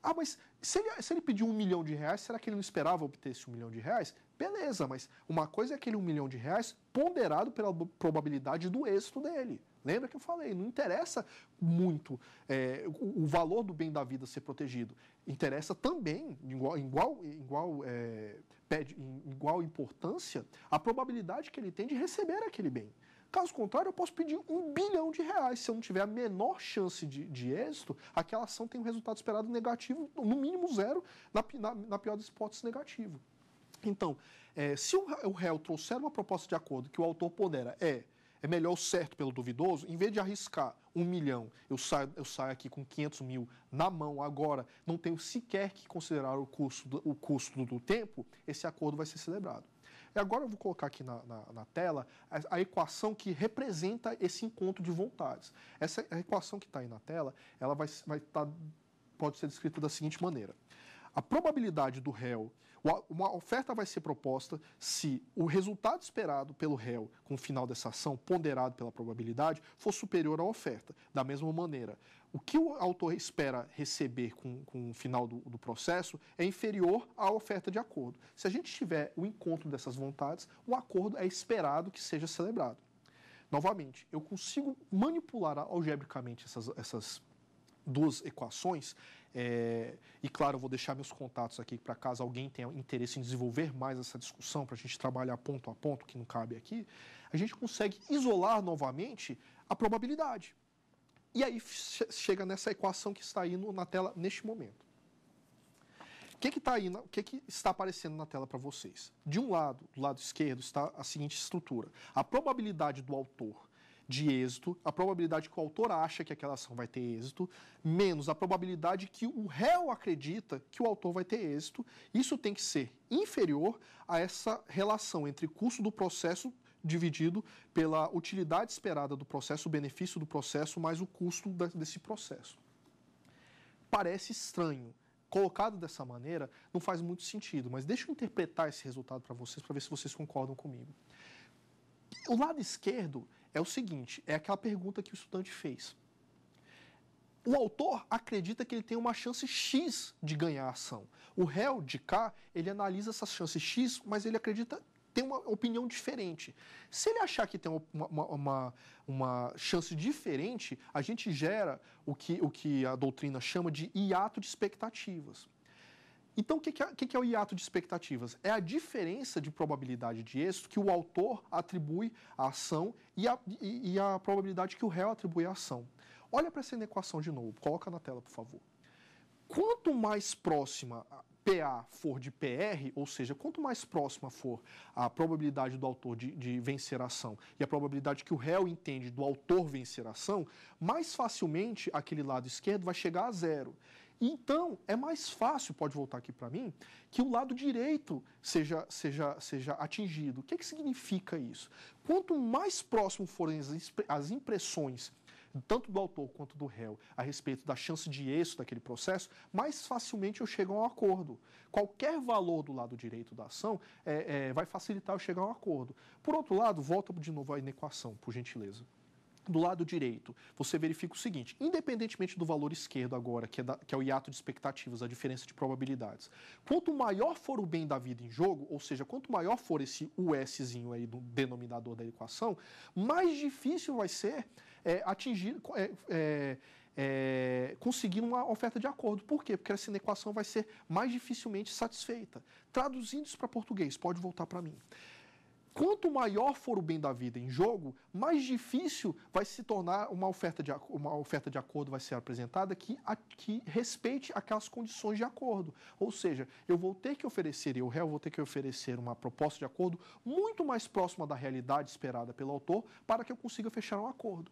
Ah, mas se ele, se ele pediu um milhão de reais, será que ele não esperava obter esse um milhão de reais? Beleza, mas uma coisa é aquele um milhão de reais ponderado pela probabilidade do êxito dele. Lembra que eu falei, não interessa muito é, o, o, valor do bem da vida ser protegido. Interessa também, igual, igual, igual, é, pede, igual importância, a probabilidade que ele tem de receber aquele bem. Caso contrário, eu posso pedir um bilhão de reais. Se eu não tiver a menor chance de, de êxito, aquela ação tem um resultado esperado negativo, no mínimo zero, na, na, na pior das hipóteses, negativo. Então, é, se o, o réu trouxer uma proposta de acordo que o autor pondera é é melhor o certo pelo duvidoso, em vez de arriscar um milhão, eu saio, eu saio aqui com 500 mil na mão agora, não tenho sequer que considerar o custo, do, o custo do tempo, esse acordo vai ser celebrado. E agora eu vou colocar aqui na, na, na tela a, a, equação que representa esse encontro de vontades. Essa é equação que está aí na tela, ela vai, vai tá, pode ser descrita da seguinte maneira. A probabilidade do réu, uma oferta vai ser proposta se o resultado esperado pelo réu com o final dessa ação, ponderado pela probabilidade, for superior à oferta. Da mesma maneira, o que o autor espera receber com, com o final do, do, processo é inferior à oferta de acordo. Se a gente tiver o encontro dessas vontades, o acordo é esperado que seja celebrado. Novamente, eu consigo manipular algebricamente essas, essas duas equações. É, e claro, eu vou deixar meus contatos aqui para caso alguém tenha interesse em desenvolver mais essa discussão, para a gente trabalhar ponto a ponto, que não cabe aqui. A gente consegue isolar novamente a probabilidade. E aí chega nessa equação que está aí no, na tela neste momento. O que, que, tá aí, o que, que está aparecendo na tela para vocês? De um lado, do lado esquerdo, está a seguinte estrutura. A probabilidade do autor de êxito, a probabilidade que o autor acha que aquela ação vai ter êxito, menos a probabilidade que o réu acredita que o autor vai ter êxito. Isso tem que ser inferior a essa relação entre custo do processo dividido pela utilidade esperada do processo, o benefício do processo, mais o custo desse processo. Parece estranho. Colocado dessa maneira, não faz muito sentido, mas deixa eu interpretar esse resultado para vocês, para ver se vocês concordam comigo. O lado esquerdo é o seguinte: é aquela pergunta que o estudante fez. O autor acredita que ele tem uma chance X de ganhar a ação. O réu de cá, ele analisa essa chance X, mas ele acredita tem uma opinião diferente. Se ele achar que tem uma, uma, uma, uma chance diferente, a gente gera o que, o que a doutrina chama de hiato de expectativas. Então, é, o que, que, é, o hiato de expectativas? É a diferença de probabilidade de êxito que o autor atribui à ação e a, e, e a probabilidade que o réu atribui à ação. Olha para essa inequação de novo, coloca na tela, por favor. Quanto mais próxima PA for de PR, ou seja, quanto mais próxima for a probabilidade do autor de, de, vencer a ação e a probabilidade que o réu entende do autor vencer a ação, mais facilmente aquele lado esquerdo vai chegar a zero. Então, é mais fácil, pode voltar aqui para mim, que o lado direito seja, seja, seja atingido. O que, é que significa isso? Quanto mais próximo forem as, as impressões tanto do autor quanto do réu, a respeito da chance de êxito daquele processo, mais facilmente eu chego a um acordo. Qualquer valor do lado direito da ação é, é, vai facilitar eu chegar a um acordo. Por outro lado, volta de novo à inequação, por gentileza do lado direito, você verifica o seguinte: independentemente do valor esquerdo agora, que é, da, que é, o hiato de expectativas, a diferença de probabilidades, quanto maior for o bem da vida em jogo, ou seja, quanto maior for esse USzinho aí do denominador da equação, mais difícil vai ser é, atingir, é, é, é conseguir uma oferta de acordo. Por quê? Porque essa inequação vai ser mais dificilmente satisfeita. Traduzindo isso para português, pode voltar para mim. Quanto maior for o bem da vida em jogo, mais difícil vai se tornar uma oferta de, uma oferta de acordo vai ser apresentada que, a, que respeite aquelas condições de acordo. Ou seja, eu vou ter que oferecer, eu réu vou ter que oferecer uma proposta de acordo muito mais próxima da realidade esperada pelo autor para que eu consiga fechar um acordo.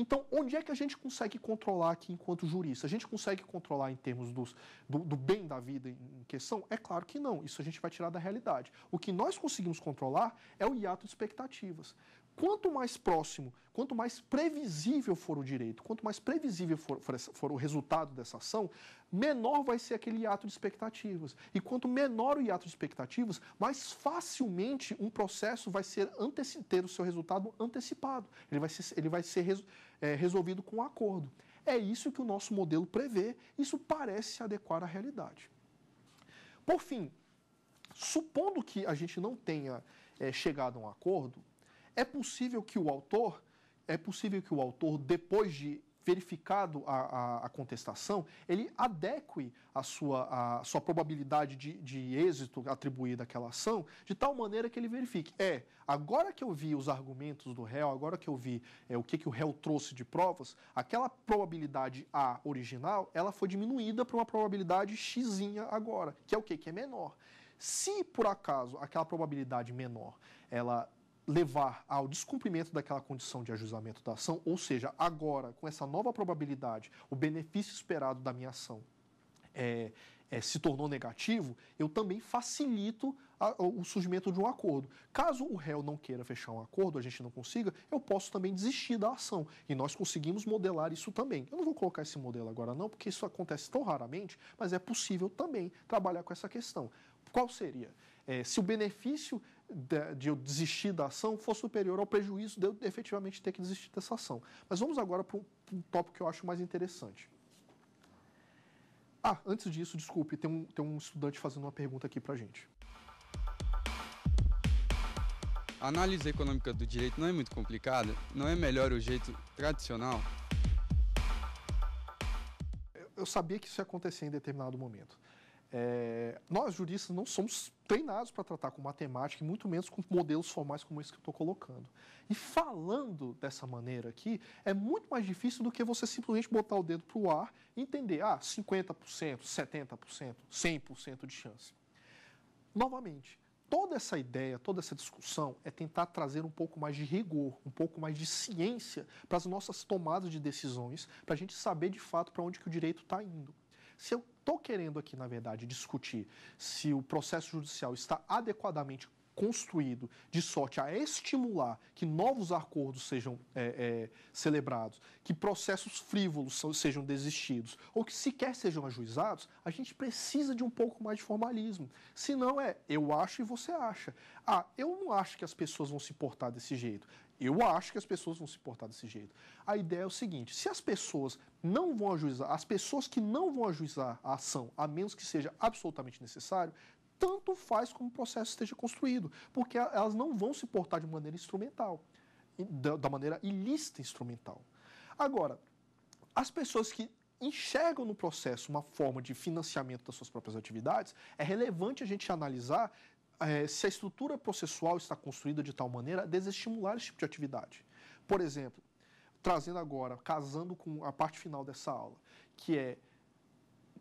Então, onde é que a gente consegue controlar aqui enquanto jurista? A gente consegue controlar em termos dos, do, do bem da vida em questão? É claro que não. Isso a gente vai tirar da realidade. O que nós conseguimos controlar é o hiato de expectativas quanto mais próximo, quanto mais previsível for o direito, quanto mais previsível for, for, for, o resultado dessa ação, menor vai ser aquele hiato de expectativas. E quanto menor o hiato de expectativas, mais facilmente um processo vai ser ter o seu resultado antecipado. Ele vai ser, ele vai ser res, é, resolvido com um acordo. É isso que o nosso modelo prevê, isso parece se adequar à realidade. Por fim, supondo que a gente não tenha é, chegado a um acordo, é possível que o autor, é possível que o autor, depois de verificado a, a, a contestação, ele adeque a sua, a sua probabilidade de, de êxito atribuída àquela ação de tal maneira que ele verifique. É, agora que eu vi os argumentos do réu, agora que eu vi é, o que, que o réu trouxe de provas, aquela probabilidade A original, ela foi diminuída para uma probabilidade X agora, que é o quê? Que é menor. Se por acaso aquela probabilidade menor ela levar ao descumprimento daquela condição de ajustamento da ação, ou seja, agora, com essa nova probabilidade, o benefício esperado da minha ação é, é, se tornou negativo, eu também facilito a, o surgimento de um acordo. Caso o réu não queira fechar um acordo, a gente não consiga, eu posso também desistir da ação. E nós conseguimos modelar isso também. Eu não vou colocar esse modelo agora, não, porque isso acontece tão raramente, mas é possível também trabalhar com essa questão. Qual seria? É, se o benefício de, de eu desistir da ação for superior ao prejuízo de eu efetivamente ter que desistir dessa ação. Mas vamos agora para um, um tópico que eu acho mais interessante. Ah, antes disso, desculpe, tem um, tem um estudante fazendo uma pergunta aqui para gente. A análise econômica do direito não é muito complicada? Não é melhor o jeito tradicional? Eu sabia que isso ia acontecer em determinado momento. É, nós, juristas, não somos treinados para tratar com matemática e muito menos com modelos formais como esse que eu estou colocando. E falando dessa maneira aqui, é muito mais difícil do que você simplesmente botar o dedo para o ar e entender, ah, 50%, 70%, 100% de chance. Novamente, toda essa ideia, toda essa discussão é tentar trazer um pouco mais de rigor, um pouco mais de ciência para as nossas tomadas de decisões, para a gente saber de fato para onde que o direito está indo. Se eu estou querendo aqui, na verdade, discutir se o processo judicial está adequadamente construído de sorte a estimular que novos acordos sejam é, é, celebrados, que processos frívolos são, sejam desistidos ou que sequer sejam ajuizados, a gente precisa de um pouco mais de formalismo. Se não é eu acho e você acha. Ah, eu não acho que as pessoas vão se portar desse jeito. Eu acho que as pessoas vão se portar desse jeito. A ideia é o seguinte: se as pessoas não vão ajuizar, as pessoas que não vão ajuizar a ação, a menos que seja absolutamente necessário, tanto faz como o processo esteja construído, porque elas não vão se portar de maneira instrumental, da maneira ilícita instrumental. Agora, as pessoas que enxergam no processo uma forma de financiamento das suas próprias atividades, é relevante a gente analisar é, se a estrutura processual está construída de tal maneira a desestimular esse tipo de atividade. Por exemplo, trazendo agora, casando com a parte final dessa aula, que é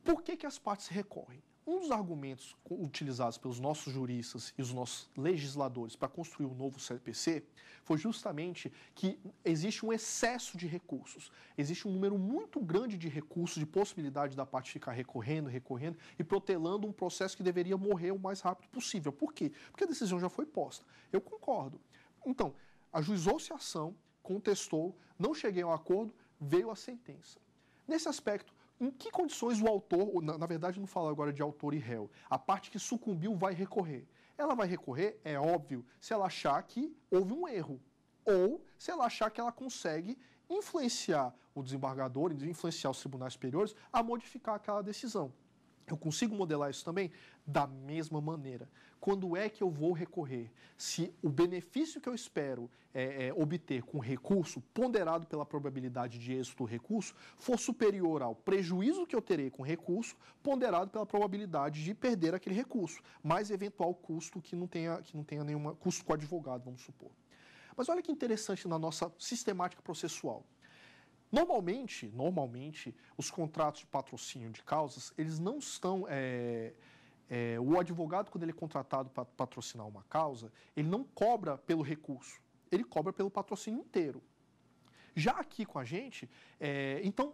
por que, que as partes recorrem? Um dos argumentos utilizados pelos nossos juristas e os nossos legisladores para construir o um novo CPC foi justamente que existe um excesso de recursos. Existe um número muito grande de recursos, de possibilidade da parte ficar recorrendo, recorrendo e protelando um processo que deveria morrer o mais rápido possível. Por quê? Porque a decisão já foi posta. Eu concordo. Então, ajuizou-se a ação, contestou, não cheguei a um acordo, veio a sentença. Nesse aspecto, em que condições o autor, na, na verdade não falo agora de autor e réu, a parte que sucumbiu vai recorrer? Ela vai recorrer, é óbvio, se ela achar que houve um erro ou se ela achar que ela consegue influenciar o desembargador, influenciar os tribunais superiores a modificar aquela decisão. Eu consigo modelar isso também? Da mesma maneira. Quando é que eu vou recorrer? Se o benefício que eu espero é, é, obter com recurso, ponderado pela probabilidade de êxito do recurso, for superior ao prejuízo que eu terei com recurso, ponderado pela probabilidade de perder aquele recurso, mais eventual custo que não tenha, que não tenha nenhuma. custo com advogado, vamos supor. Mas olha que interessante na nossa sistemática processual. Normalmente, normalmente, os contratos de patrocínio de causas, eles não estão. É, é, o advogado, quando ele é contratado para patrocinar uma causa, ele não cobra pelo recurso, ele cobra pelo patrocínio inteiro. Já aqui com a gente, é, então,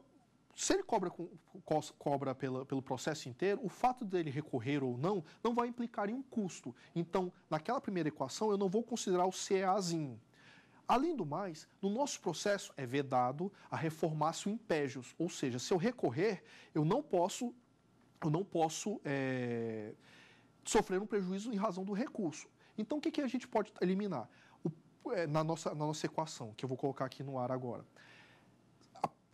se ele cobra, cobra pela, pelo processo inteiro, o fato dele recorrer ou não não vai implicar em um custo. Então, naquela primeira equação, eu não vou considerar o CAzinho. Além do mais, no nosso processo é vedado a reformação impégios, ou seja, se eu recorrer, eu não posso, eu não posso é, sofrer um prejuízo em razão do recurso. Então, o que, que a gente pode eliminar o, é, na, nossa, na nossa equação, que eu vou colocar aqui no ar agora?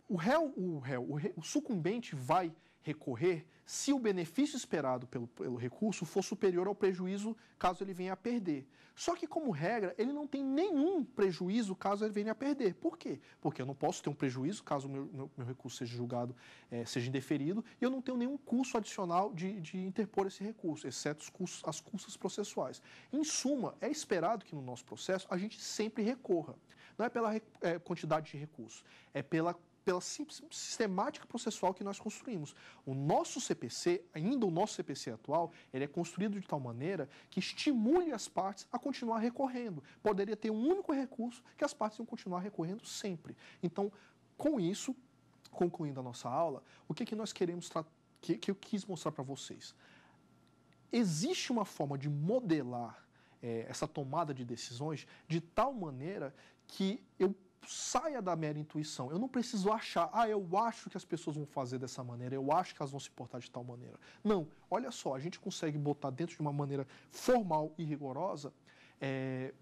o réu, o réu, o, sucumbente vai recorrer se o benefício esperado pelo, pelo recurso for superior ao prejuízo caso ele venha a perder. Só que, como regra, ele não tem nenhum prejuízo caso ele venha a perder. Por quê? Porque eu não posso ter um prejuízo caso o meu, meu, meu, recurso seja julgado, é, seja indeferido, e eu não tenho nenhum custo adicional de, de interpor esse recurso, exceto os custos, as custas processuais. Em suma, é esperado que no nosso processo a gente sempre recorra. Não é pela é, quantidade de recursos, é pela pela sistemática processual que nós construímos. O nosso CPC, ainda o nosso CPC atual, ele é construído de tal maneira que estimule as partes a continuar recorrendo. Poderia ter um único recurso que as partes iam continuar recorrendo sempre. Então, com isso, concluindo a nossa aula, o que, que nós queremos que, que eu quis mostrar para vocês? Existe uma forma de modelar é, essa tomada de decisões de tal maneira que eu saia da mera intuição. Eu não preciso achar, ah, eu acho que as pessoas vão fazer dessa maneira, eu acho que elas vão se portar de tal maneira. Não, olha só, a gente consegue botar dentro de uma maneira formal e rigorosa é,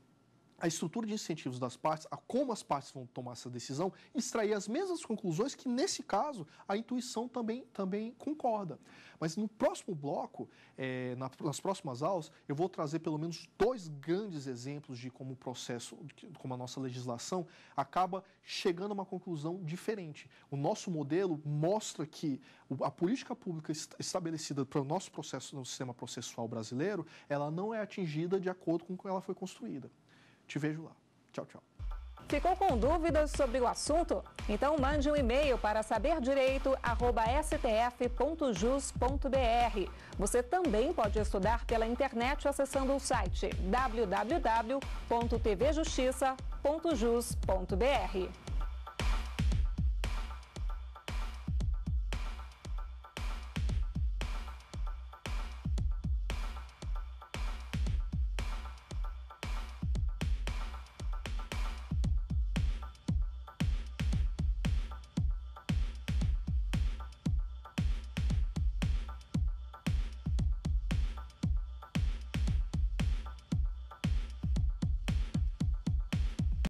a estrutura de incentivos das partes, a como as partes vão tomar essa decisão, extrair as mesmas conclusões que, nesse caso, a intuição também, também concorda. Mas no próximo bloco, é, na, nas próximas aulas, eu vou trazer pelo menos dois grandes exemplos de como o processo, como a nossa legislação acaba chegando a uma conclusão diferente. O nosso modelo mostra que a política pública estabelecida para o nosso processo no sistema processual brasileiro, ela não é atingida de acordo com como ela foi construída. Te vejo lá. Tchau, tchau. Ficou com dúvidas sobre o assunto? Então mande um e-mail para saberdireito@stf.jus.br. Você também pode estudar pela internet acessando o site www.tvjustiça.jus.br.